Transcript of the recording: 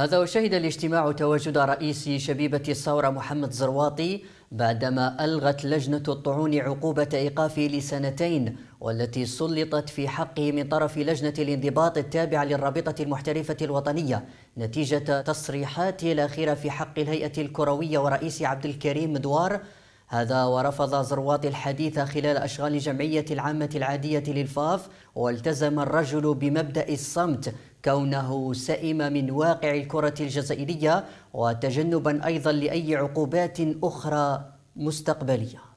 هذا وشهد الاجتماع تواجد رئيس شبيبة الثورة محمد زرواطي بعدما ألغت لجنة الطعون عقوبة إيقافه لسنتين والتي سلطت في حقه من طرف لجنة الانضباط التابعة للرابطة المحترفة الوطنية نتيجة تصريحاته الأخيرة في حق الهيئة الكروية ورئيس عبد الكريم مدوار هذا ورفض زرواط الحديث خلال أشغال جمعية العامة العادية للفاف والتزم الرجل بمبدأ الصمت كونه سئم من واقع الكرة الجزائرية وتجنبا أيضا لأي عقوبات أخرى مستقبليه